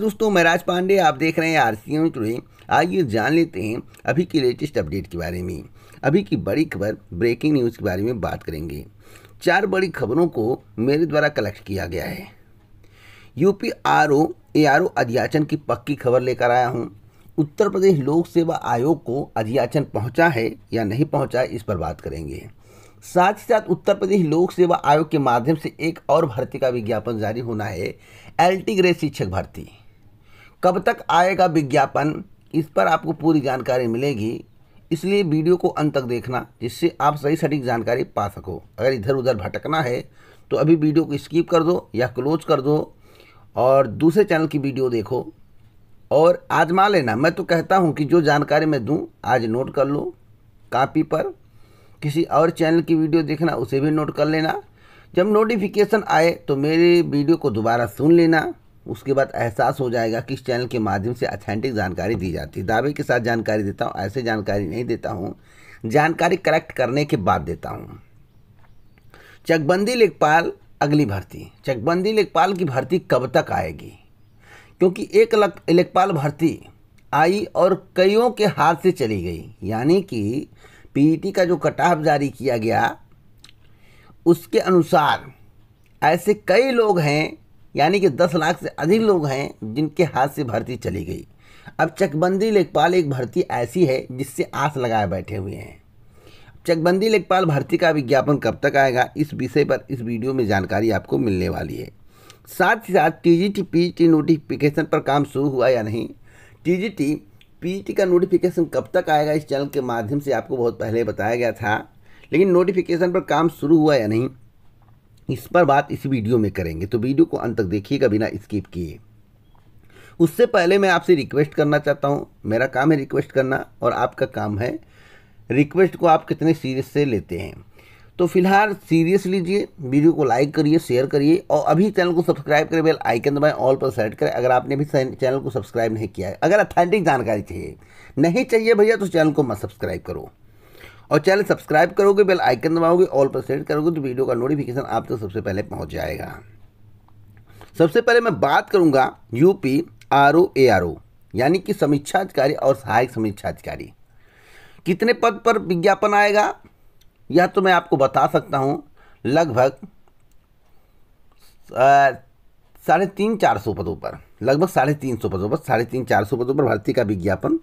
दोस्तों मैं राज पांडे आप देख रहे हैं आर सी एम टूडे आइए जान लेते हैं अभी की लेटेस्ट अपडेट के बारे में अभी की बड़ी खबर ब्रेकिंग न्यूज़ के बारे में बात करेंगे चार बड़ी खबरों को मेरे द्वारा कलेक्ट किया गया है UP R O A R O अधियाचन की पक्की खबर लेकर आया हूँ उत्तर प्रदेश लोक सेवा आयोग को अधियाचन पहुँचा है या नहीं पहुँचा इस पर बात करेंगे साथ ही साथ उत्तर प्रदेश लोक सेवा आयोग के माध्यम से एक और भर्ती का विज्ञापन जारी होना है एल टी ग्रेड शिक्षक भर्ती कब तक आएगा विज्ञापन इस पर आपको पूरी जानकारी मिलेगी इसलिए वीडियो को अंत तक देखना जिससे आप सही सटीक जानकारी पा सको अगर इधर उधर भटकना है तो अभी वीडियो को स्किप कर दो या क्लोज कर दो और दूसरे चैनल की वीडियो देखो और आजमा लेना मैं तो कहता हूँ कि जो जानकारी मैं दूँ आज नोट कर लो कापी पर किसी और चैनल की वीडियो देखना उसे भी नोट कर लेना जब नोटिफिकेशन आए तो मेरे वीडियो को दोबारा सुन लेना उसके बाद एहसास हो जाएगा कि इस चैनल के माध्यम से अथेंटिक जानकारी दी जाती है दावे के साथ जानकारी देता हूँ ऐसे जानकारी नहीं देता हूँ जानकारी कलेक्ट करने के बाद देता हूँ चकबंदी लेखपाल अगली भर्ती चकबंदी लेखपाल की भर्ती कब तक आएगी क्योंकि एक लेखपाल भर्ती आई और कईयों के हाथ से चली गई यानी कि पीईटी का जो कटाव जारी किया गया उसके अनुसार ऐसे कई लोग हैं यानी कि दस लाख से अधिक लोग हैं जिनके हाथ से भर्ती चली गई अब चकबंदी लेखपाल एक भर्ती ऐसी है जिससे आस लगाए बैठे हुए हैं चकबंदी लेखपाल भर्ती का विज्ञापन कब तक आएगा इस विषय पर इस वीडियो में जानकारी आपको मिलने वाली है साथ ही साथ टी पीजीटी नोटिफिकेशन पर काम शुरू हुआ या नहीं टीजीटी पीजीटी का नोटिफिकेशन कब तक आएगा इस चैनल के माध्यम से आपको बहुत पहले बताया गया था लेकिन नोटिफिकेशन पर काम शुरू हुआ या नहीं इस पर बात इस वीडियो में करेंगे तो वीडियो को अंत तक देखिएगा बिना स्किप किए उससे पहले मैं आपसे रिक्वेस्ट करना चाहता हूँ मेरा काम है रिक्वेस्ट करना और आपका काम है रिक्वेस्ट को आप कितने सीरियस से लेते हैं तो फिलहाल सीरियस लीजिए वीडियो को लाइक करिए शेयर करिए और अभी चैनल को सब्सक्राइब करें बेल आइकन दबाएं ऑल पर सेट करें अगर आपने भी चैनल को सब्सक्राइब नहीं किया है अगर अथेंटिक जानकारी चाहिए नहीं चाहिए भैया तो चैनल को मत सब्सक्राइब करो और चैनल सब्सक्राइब करोगे बेल आइकन दबाओगे ऑल पर सेट करोगे तो वीडियो का नोटिफिकेशन आप तक तो सबसे पहले पहुंच जाएगा सबसे पहले मैं बात करूंगा UP R O A R O यानी कि समीक्षा अधिकारी और सहायक समीक्षा अधिकारी कितने पद पर विज्ञापन आएगा यह तो मैं आपको बता सकता हूँ लगभग साढ़े तीन चार सौ पदों पर लगभग साढ़े तीन सौ पदों पर साढ़े तीन चार सौ पदों पर भर्ती का विज्ञापन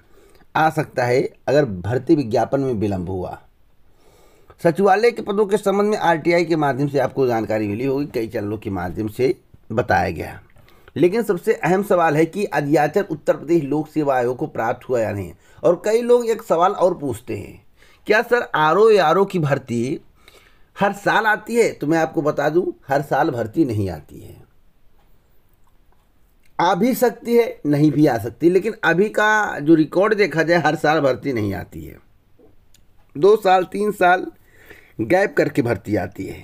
आ सकता है अगर भर्ती विज्ञापन में विलंब हुआ सचिवालय के पदों के संबंध में आरटीआई के माध्यम से आपको जानकारी मिली होगी कई चैनलों के माध्यम से बताया गया लेकिन सबसे अहम सवाल है कि अध्याचर उत्तर प्रदेश लोक सेवा आयोग को प्राप्त हुआ या नहीं और कई लोग एक सवाल और पूछते हैं क्या सर आर ओ आर की भर्ती हर साल आती है तो मैं आपको बता दूं हर साल भर्ती नहीं आती है आ भी सकती है नहीं भी आ सकती लेकिन अभी का जो रिकॉर्ड देखा जाए हर साल भर्ती नहीं आती है दो साल तीन साल गैप करके भर्ती आती है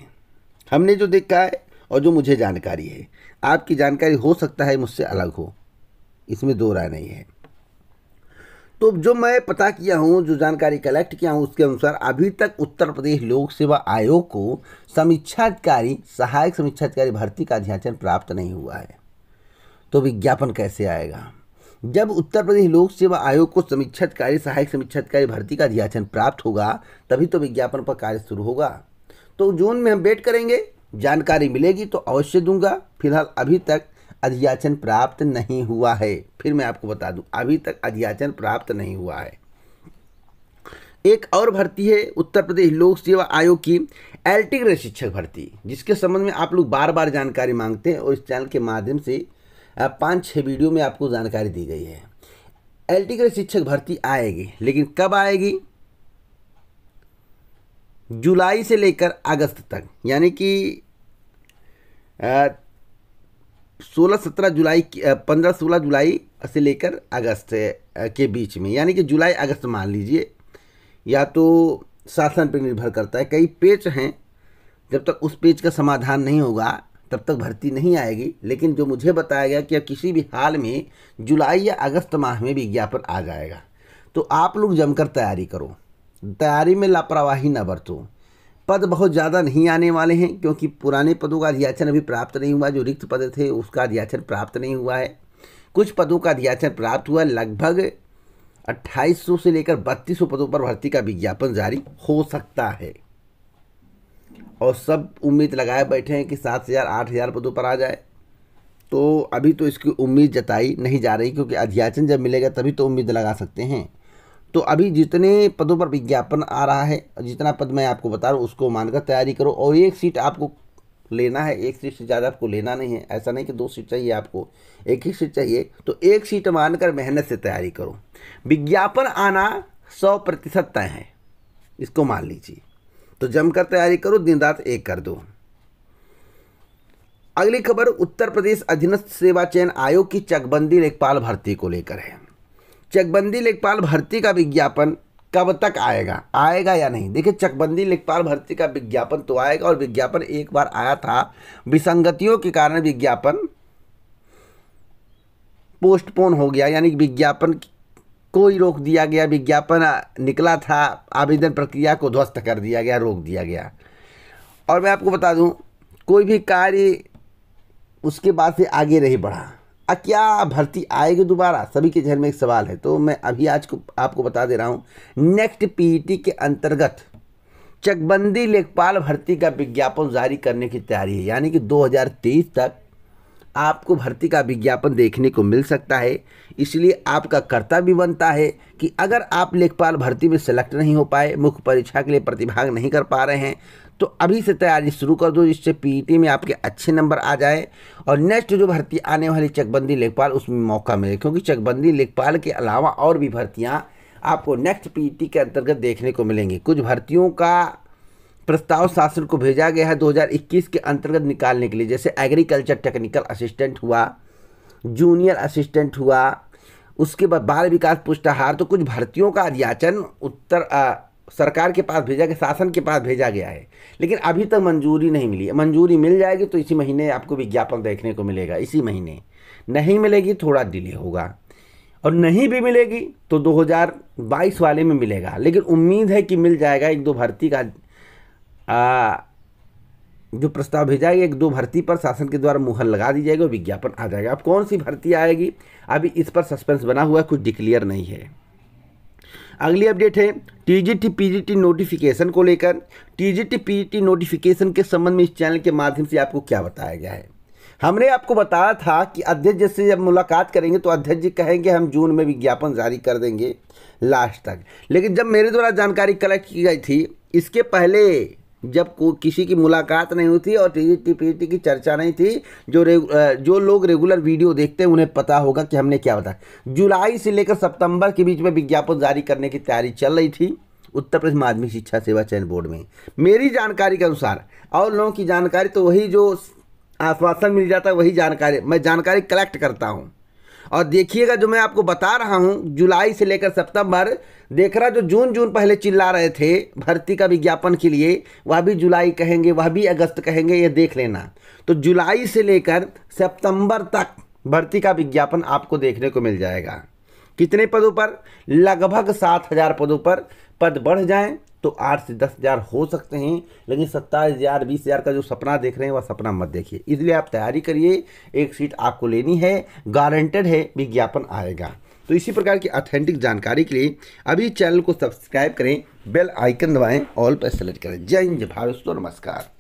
हमने जो देखा है और जो मुझे जानकारी है आपकी जानकारी हो सकता है मुझसे अलग हो इसमें दो राय नहीं है तो जो मैं पता किया हूँ जो जानकारी कलेक्ट किया हूँ उसके अनुसार अभी तक उत्तर प्रदेश लोक सेवा आयोग को समीक्षाधिकारी सहायक समीक्षाधिकारी भर्ती का अध्याचन प्राप्त नहीं हुआ है तो विज्ञापन कैसे आएगा जब उत्तर प्रदेश लोक सेवा आयोग को कार्य सहायक कार्य भर्ती का अध्याचन प्राप्त होगा तभी तो विज्ञापन पर कार्य शुरू होगा तो जून में हम वेट करेंगे जानकारी मिलेगी तो अवश्य दूंगा फिलहाल अभी तक अध्याचन प्राप्त नहीं हुआ है फिर मैं आपको बता दूं अभी तक अध्याचन प्राप्त नहीं हुआ है एक और भर्ती है उत्तर प्रदेश लोक सेवा आयोग की एल्टी शिक्षक भर्ती जिसके संबंध में आप लोग बार बार जानकारी मांगते हैं और इस चैनल के माध्यम से पाँच छः वीडियो में आपको जानकारी दी गई है एल टी के शिक्षक भर्ती आएगी लेकिन कब आएगी जुलाई से लेकर अगस्त तक यानी कि सोलह सत्रह जुलाई पंद्रह सोलह जुलाई से लेकर अगस्त के बीच में यानी कि जुलाई अगस्त मान लीजिए या तो शासन पर निर्भर करता है कई पेज हैं जब तक उस पेज का समाधान नहीं होगा तब तक भर्ती नहीं आएगी लेकिन जो मुझे बताया गया कि अब किसी भी हाल में जुलाई या अगस्त माह में विज्ञापन आ जाएगा तो आप लोग जमकर तैयारी करो तैयारी में लापरवाही ना बरतो पद बहुत ज़्यादा नहीं आने वाले हैं क्योंकि पुराने पदों का अध्याचन अभी प्राप्त नहीं हुआ जो रिक्त पद थे उसका अध्याचन प्राप्त नहीं हुआ है कुछ पदों का अध्याचन प्राप्त हुआ लगभग 2800 से लेकर 3200 पदों पर भर्ती का विज्ञापन जारी हो सकता है और सब उम्मीद लगाए बैठे हैं कि सात हज़ार आठ हज़ार पदों पर आ जाए तो अभी तो इसकी उम्मीद जताई नहीं जा रही क्योंकि अध्याचन जब मिलेगा तभी तो उम्मीद लगा सकते हैं तो अभी जितने पदों पर विज्ञापन आ रहा है जितना पद मैं आपको बता रहा हूँ उसको मानकर तैयारी करो और एक सीट आपको लेना है एक सीट से ज़्यादा आपको लेना नहीं है ऐसा नहीं कि दो सीट चाहिए आपको एक ही सीट चाहिए तो एक सीट मानकर मेहनत से तैयारी करो विज्ञापन आना सौ प्रतिशत तय है इसको मान लीजिए तो जमकर तैयारी करो दिन रात एक कर दो अगली खबर उत्तर प्रदेश अधीनस्थ सेवा चयन आयोग की चकबंदी लेखपाल भर्ती को लेकर है चकबंदी लेखपाल भर्ती का विज्ञापन कब तक आएगा आएगा या नहीं देखिए चकबंदी लेखपाल भर्ती का विज्ञापन तो आएगा और विज्ञापन एक बार आया था विसंगतियों के कारण विज्ञापन पोस्टपोन हो गया यानी विज्ञापन ही रोक दिया गया विज्ञापन निकला था आवेदन प्रक्रिया को ध्वस्त कर दिया गया रोक दिया गया और मैं आपको बता दूं कोई भी कार्य उसके बाद से आगे नहीं बढ़ा आ क्या भर्ती आएगी दोबारा सभी के जहन में एक सवाल है तो मैं अभी आज को आपको बता दे रहा हूँ नेक्स्ट पी के अंतर्गत चकबंदी लेखपाल भर्ती का विज्ञापन जारी करने की तैयारी है यानी कि 2023 तक आपको भर्ती का विज्ञापन देखने को मिल सकता है इसलिए आपका कर्तव्य भी बनता है कि अगर आप लेखपाल भर्ती में सेलेक्ट नहीं हो पाए मुख्य परीक्षा के लिए प्रतिभाग नहीं कर पा रहे हैं तो अभी से तैयारी शुरू कर दो जिससे पीईटी में आपके अच्छे नंबर आ जाए और नेक्स्ट जो भर्ती आने वाली चकबंदी लेखपाल उसमें मौका मिले क्योंकि चकबंदी लेखपाल के अलावा और भी भर्तियाँ आपको नेक्स्ट पीटी के अंतर्गत देखने को मिलेंगी कुछ भर्तियों का प्रस्ताव शासन को भेजा गया है 2021 के अंतर्गत निकालने के लिए जैसे एग्रीकल्चर टेक्निकल असिस्टेंट हुआ जूनियर असिस्टेंट हुआ उसके बाद बाल विकास पुष्टाहार तो कुछ भर्तियों का अध्याचन उत्तर आ, सरकार के पास भेजा गया शासन के पास भेजा गया है लेकिन अभी तक मंजूरी नहीं मिली है मंजूरी मिल जाएगी तो इसी महीने आपको विज्ञापन देखने को मिलेगा इसी महीने नहीं मिलेगी तो थोड़ा डिले होगा और नहीं भी मिलेगी तो 2022 वाले में मिलेगा लेकिन उम्मीद है कि मिल जाएगा एक दो भर्ती का आ, जो प्रस्ताव भेजा गया एक दो भर्ती पर शासन के द्वारा मुहर लगा दी जाएगी और विज्ञापन आ जाएगा अब कौन सी भर्ती आएगी अभी इस पर सस्पेंस बना हुआ है कुछ डिक्लियर नहीं है अगली अपडेट है टीजीटी पीजीटी नोटिफिकेशन को लेकर टीजीटी पीजीटी नोटिफिकेशन के संबंध में इस चैनल के माध्यम से आपको क्या बताया गया है हमने आपको बताया था कि अध्यक्ष जी से जब मुलाकात करेंगे तो अध्यक्ष जी कहेंगे हम जून में विज्ञापन जारी कर देंगे लास्ट तक लेकिन जब मेरे द्वारा जानकारी कलेक्ट की गई थी इसके पहले जब को किसी की मुलाकात नहीं हुई थी और टीपीटी की चर्चा नहीं थी जो रेगु, जो लोग रेगुलर वीडियो देखते हैं उन्हें पता होगा कि हमने क्या बताया जुलाई से लेकर सितंबर के बीच में विज्ञापन जारी करने की तैयारी चल रही थी उत्तर प्रदेश माध्यमिक शिक्षा सेवा चयन बोर्ड में मेरी जानकारी के अनुसार और लोगों की जानकारी तो वही जो आश्वासन मिल जाता है वही जानकारी मैं जानकारी कलेक्ट करता हूँ और देखिएगा जो मैं आपको बता रहा हूँ जुलाई से लेकर सितंबर देख रहा जो जून जून पहले चिल्ला रहे थे भर्ती का विज्ञापन के लिए वह भी जुलाई कहेंगे वह भी अगस्त कहेंगे ये देख लेना तो जुलाई से लेकर सितंबर तक भर्ती का विज्ञापन आपको देखने को मिल जाएगा कितने पदों पर लगभग सात हज़ार पदों पर पद बढ़ जाएँ तो आठ से दस हज़ार हो सकते हैं लेकिन सत्ताईस हज़ार बीस हज़ार का जो सपना देख रहे हैं वह सपना मत देखिए इसलिए आप तैयारी करिए एक सीट आपको लेनी है गारंटेड है विज्ञापन आएगा तो इसी प्रकार की ऑथेंटिक जानकारी के लिए अभी चैनल को सब्सक्राइब करें बेल आइकन दबाएं ऑल पर सेलेक्ट करें जय हिंद भारत नमस्कार